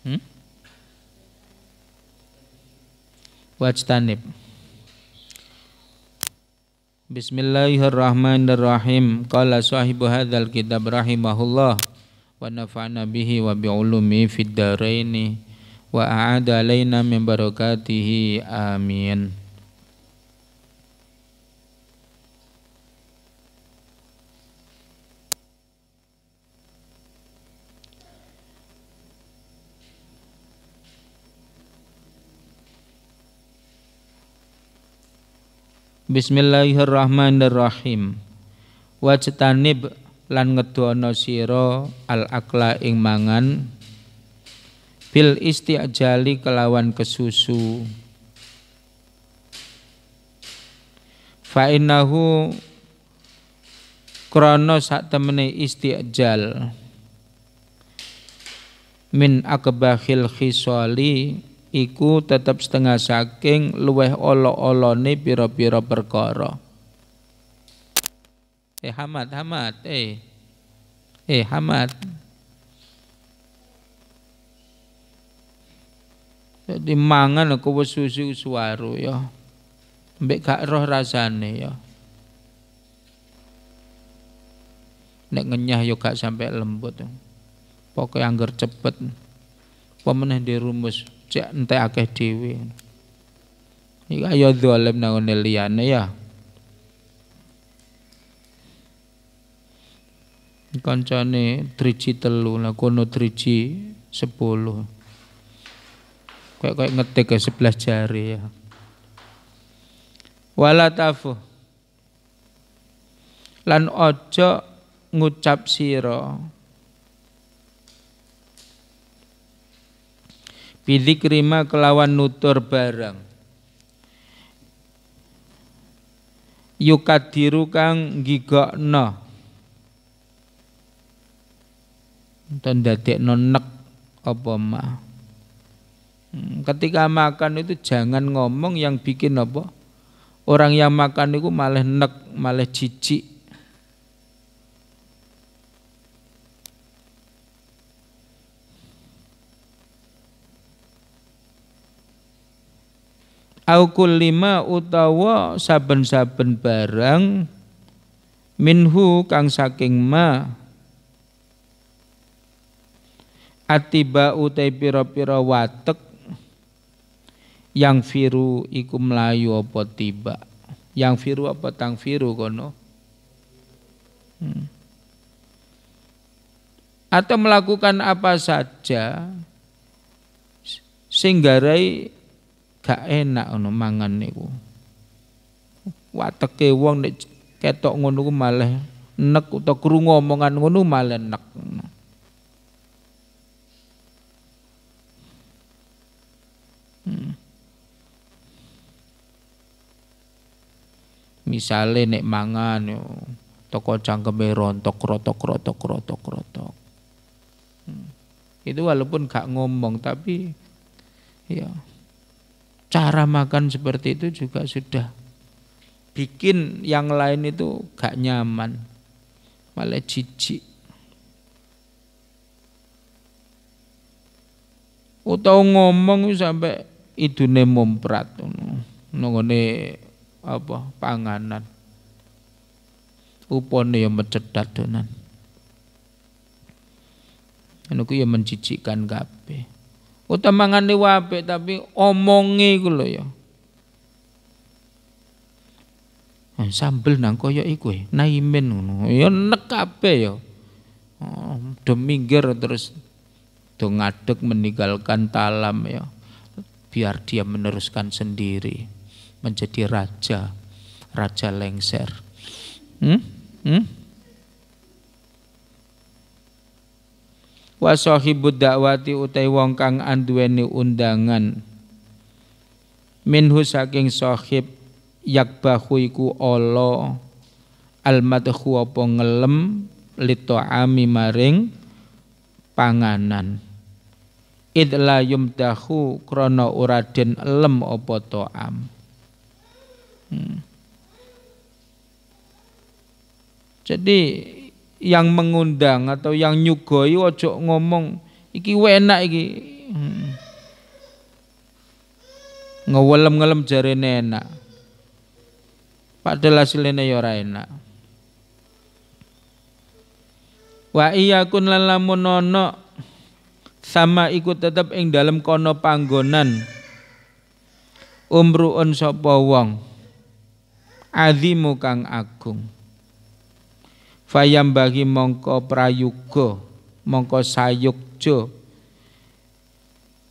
Hmm? Wajtanib. Bismillahirrahmanirrahim. Qala sahibu hadhal kitab rahimahullah wa nafa'na bihi wa biulumi fid daraini wa a'ada alayna min barakatihi amin. Bismillahirrahmanirrahim. Wajtanib lan ngedono sira al akla ing mangan bil isti'jali kelawan kesusu. Fa innahu krana sak temene isti'jal min akbahil khisali iku tetap setengah saking luweh olo-olone piro-piro perkara. Eh Hamad, Hamad, eh. Eh Hamad. Jadi mangan aku susu suaru ya. Mbek gak roh rasane ya. Nek ngenyah yo ya gak sampai lembut. Pokoknya anggar cepet. Pemenah dirumus. rumus cek akeh dewi Iya, ayo dolem nangun liyane ya kancane triji telu lah kono triji sepuluh kayak kayak ngetik ke ya sebelah jari ya walatafu lan ojo ngucap siro rima kelawan nutur barang yukadiru kang gigokno tanda dadekno nek apa ma hmm, Ketika makan itu jangan ngomong yang bikin apa. Orang yang makan itu malah nek, malah jijik. au kullima utawa saben-saben barang minhu kang saking ma atiba utai pira-pira watek yang firu iku melayu apa tiba yang firu apa tang firu kono hmm. atau melakukan apa saja singgarai gak enak ono mangan niku. Wateke wong nek ketok ngono ku malah nek utawa krungu omongan ngono malah nek. Hmm. Misale nek mangan yo toko cangkeme rontok rotok rotok rotok rotok. Hmm. Itu walaupun gak ngomong tapi ya cara makan seperti itu juga sudah bikin yang lain itu gak nyaman malah jijik utau ngomong sampai itu idune mumprat nongone apa panganan upone yang mencedat donan ku yang menjijikkan kabeh Utamangan di wape tapi omongi gue lho ya. Eh, sambel nang kaya iku eh, naimen ngono. Ya nek kabeh ya. Oh, minggir terus do ngadeg meninggalkan talam ya. Biar dia meneruskan sendiri menjadi raja, raja lengser. Hmm? Hmm? wa sahibud dakwati utai wong kang anduweni undangan minhu saking sahib yakbahu iku ala almadhu apa ngelem litoami maring panganan id la yumdahu krana ora den elem apa toam hmm. jadi yang mengundang atau yang nyugoi ojo ngomong iki enak iki hmm. ngewelem-ngelem jarene enak padahal hasilnya ya ora enak wa iya kun lalamun nono sama ikut tetep ing dalam kono panggonan umruun sapa wong azimu kang agung fayam bagi mongko prayuga mongko sayukjo.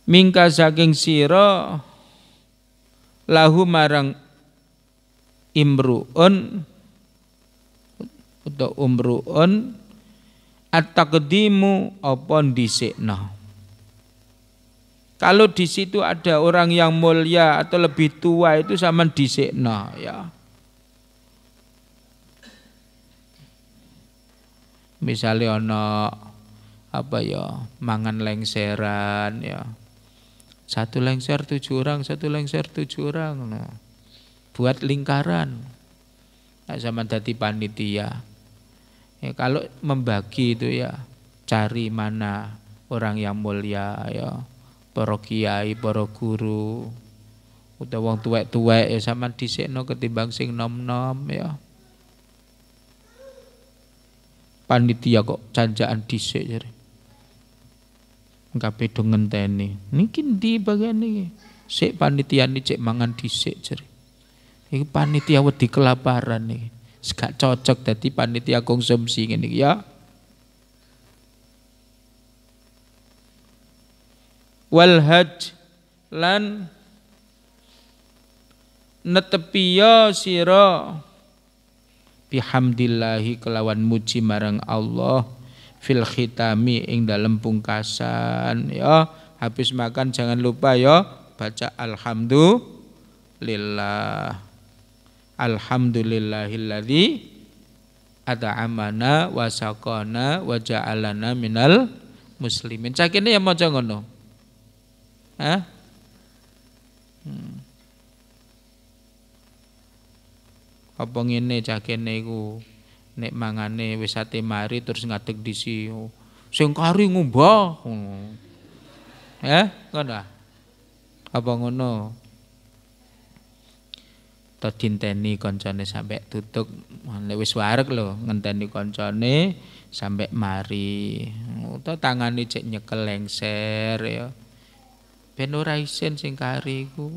mingka saking siro, lahu marang imruun atau umruun at-taqdimu apa kalau di situ ada orang yang mulia atau lebih tua itu sama disikna ya misalnya ono apa ya mangan lengseran ya satu lengser tujuh orang satu lengser tujuh orang nah. buat lingkaran nah, sama dati panitia ya kalau membagi itu ya cari mana orang yang mulia ya para kiai para guru utawa wong tuwek-tuwek ya sama dhisikno ketimbang sing nom-nom ya panitia kok canjaan dhisik jare. Enggak do ngenteni. Niki ndi bagian iki? Sik panitia ni cek mangan dhisik jare. Iki panitia wedi kelaparan iki. Segak cocok dadi panitia konsumsi ngene iki ya. Wal haj lan netepiyo ya siro bihamdillahi kelawan muji marang Allah fil khitami ing dalam pungkasan ya habis makan jangan lupa ya baca alhamdulillah alhamdulillahilladzi ada amana wasakona wajalana alana minal muslimin ini yang mau ngono Hah? Hmm. apa ngene cah kene iku nek mangane wis ate mari terus ngadeg sio sing kari ngumbah ngono hmm. eh ngono apa ngono atau dinteni koncone sampai tutup lewis lo lho ngenteni koncone sampai mari to tangane cek nyekel lengser ya ben ora isin sing kari iku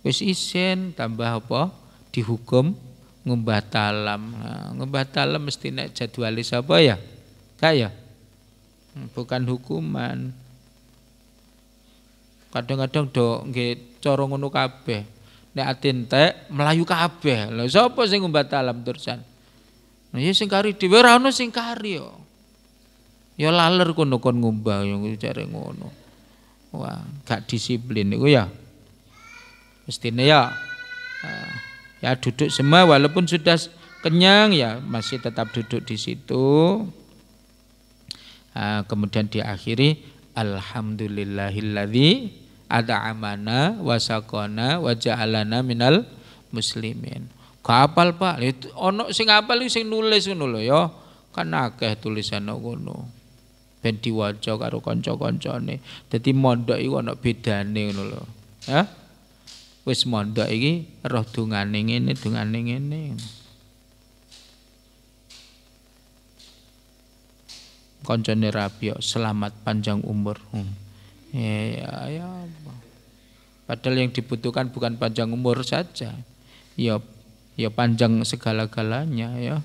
wis isin tambah apa dihukum ngubah talam. Nah, ngubah talam mesti naik jadwalis apa ya? Kaya. Hmm, bukan hukuman. Kadang-kadang do nggih cara ngono kabeh. Nek atintek melayu kabeh. loh sapa sing ngubah talam terusan? Nah, ya sing kari dhewe ora ono sing kari yo. Ya laler kono kon ngumbah yo cari ngono. Wah, gak disiplin niku ya. Mestine ya. Uh, ya duduk semua walaupun sudah kenyang ya masih tetap duduk di situ ah, kemudian diakhiri alhamdulillahilladzi amana wasakona alana minal muslimin kapal Pak itu ono sing apal sing nulis ngono lho yo ya. kan akeh tulisan ngono ben diwaca karo konco kancane Dadi mondok iku ana bedane ngono lho. Ya wis mondok iki roh dungane ngene dungane ngene koncone rabi selamat panjang umur hmm. ya, ya, ya padahal yang dibutuhkan bukan panjang umur saja ya ya panjang segala-galanya ya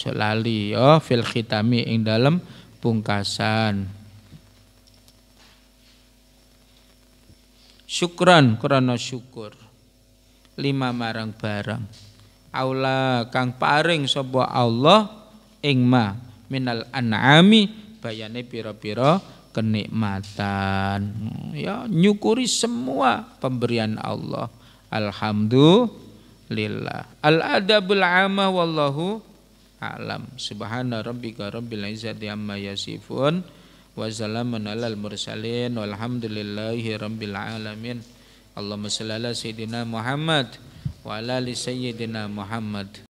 Jolali ya fil khitami ing dalam pungkasan syukran karena syukur lima marang barang aula kang paring sapa Allah ing ma minal an'ami bayane piro-piro kenikmatan ya nyukuri semua pemberian Allah alhamdulillah al adabul amah wallahu alam subhana rabbika rabbil izzati amma yasifun Wassalamualaikum warahmatullahi wabarakatuh. mursalin walhamdulillahi